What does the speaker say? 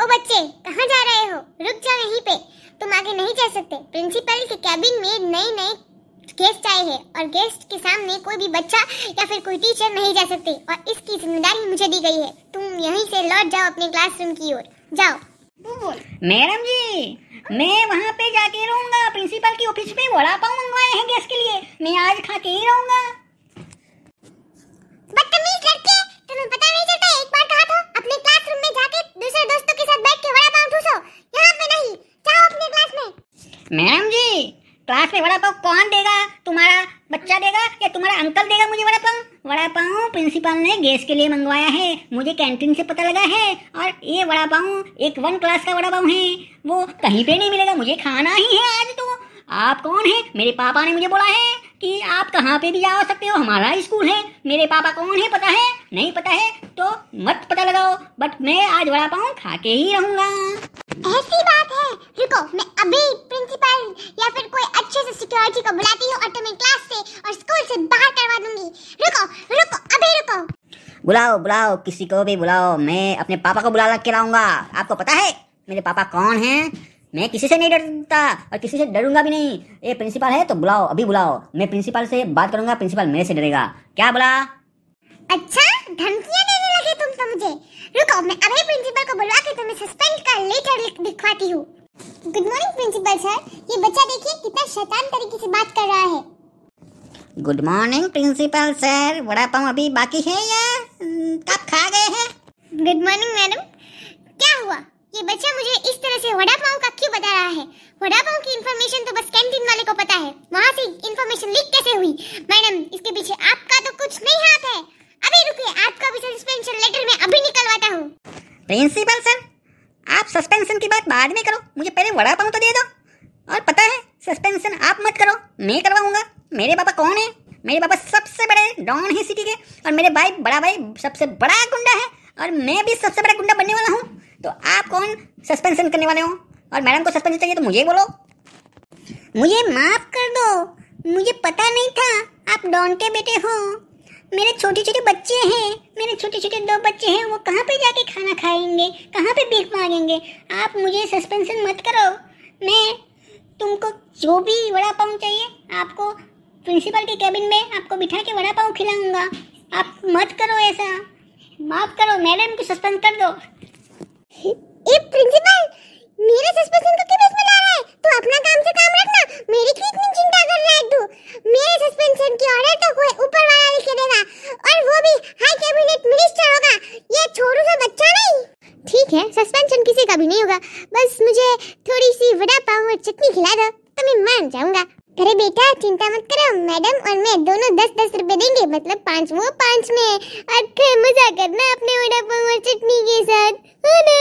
ओ बच्चे कहाँ जा रहे हो रुक जाओ यहीं पे तुम आगे नहीं जा सकते प्रिंसिपल के कैबिन में नए नए गेस्ट आए हैं और गेस्ट के सामने कोई भी बच्चा या फिर कोई टीचर नहीं जा सकते और इसकी जिम्मेदारी मुझे दी गई है तुम यहीं से लौट जाओ अपने क्लासरूम की ओर जाओ मैडम जी मैं वहाँ पे जाके रहूंगा प्रिंसिपल की ऑफिस में वड़ा पाव मंगवाए हैं गेस्ट के लिए मैं आज खा के ही रहूंगा मैडम जी क्लास में वड़ा पाव कौन देगा तुम्हारा बच्चा देगा या तुम्हारा अंकल देगा मुझे वड़ा पाव वड़ा पाव प्रिंसिपल ने गैस के लिए मंगवाया है मुझे कैंटीन से पता लगा है और ये वड़ा पाव एक वन क्लास का वड़ा पाव है वो कहीं पे नहीं मिलेगा मुझे खाना ही है आज तो आप कौन है मेरे पापा ने मुझे बोला है कि आप कहाँ पे भी जा सकते हो हमारा स्कूल है मेरे पापा कौन है पता है नहीं पता है तो मत पता लगाओ बट मैं आज वड़ा पाव खा के ही रहूँगा ऐसी बात है रुको मैं अभी प्रिंसिपल या फिर कोई अच्छे से सिक्योरिटी को बुलाती हूँ और क्लास से और स्कूल से बाहर करवा दूंगी रुको रुको अभी रुको बुलाओ बुलाओ किसी को भी बुलाओ मैं अपने पापा को बुला के लाऊंगा आपको पता है मेरे पापा कौन हैं मैं किसी से नहीं डरता और किसी से डरूंगा भी नहीं ये प्रिंसिपल है तो बुलाओ अभी बुलाओ मैं प्रिंसिपल से बात करूंगा प्रिंसिपल मेरे से डरेगा क्या बुला अच्छा धमकियां देने लगे तुम तो मुझे रुको मैं अभी प्रिंसिपल को बुलवा के तुम्हें सस्पेंड का लेटर दिखवाती हूँ गुड मॉर्निंग प्रिंसिपल सर ये बच्चा देखिए कितना शैतान तरीके से बात कर रहा है good morning principal sir vada pav अभी बाकी है या कब खा गए हैं गुड मॉर्निंग मैडम क्या हुआ ये बच्चा मुझे इस तरह से वड़ा पाव का क्यों बता रहा है वड़ा पाव की इन्फॉर्मेशन तो बस कैंटीन वाले को पता है वहाँ से इन्फॉर्मेशन लीक कैसे हुई मैडम इसके पीछे आपका तो कुछ नहीं है प्रिंसिपल सर आप सस्पेंशन की बात बाद में करो मुझे पहले वड़ा पाऊँ तो दे दो और पता है सस्पेंशन आप मत करो मैं करवाऊंगा मेरे पापा कौन है मेरे पापा सबसे बड़े डॉन है सिटी के और मेरे भाई बड़ा भाई सबसे बड़ा गुंडा है और मैं भी सबसे बड़ा गुंडा बनने वाला हूँ तो आप कौन सस्पेंशन करने वाले हो और मैडम को सस्पेंशन चाहिए तो मुझे बोलो मुझे माफ कर दो मुझे पता नहीं था आप डॉन के बेटे हो मेरे छोटे छोटे बच्चे हैं इतने छोटे छोटे दो बच्चे हैं वो कहाँ पे जाके खाना खाएंगे कहाँ पे भीख मांगेंगे आप मुझे सस्पेंशन मत करो मैं तुमको जो भी वड़ा पाव चाहिए आपको प्रिंसिपल के कैबिन में आपको बिठा के वड़ा पाव खिलाऊंगा आप मत करो ऐसा माफ़ करो मैडम को सस्पेंड कर दो ऐसा भी नहीं होगा बस मुझे थोड़ी सी वड़ा पाव और चटनी खिला दो तो मैं मान जाऊंगा अरे बेटा चिंता मत करो मैडम और मैं दोनों दस दस रुपए देंगे मतलब पाँच वो पाँच में और मजा करना अपने वड़ा पाव और चटनी के साथ ना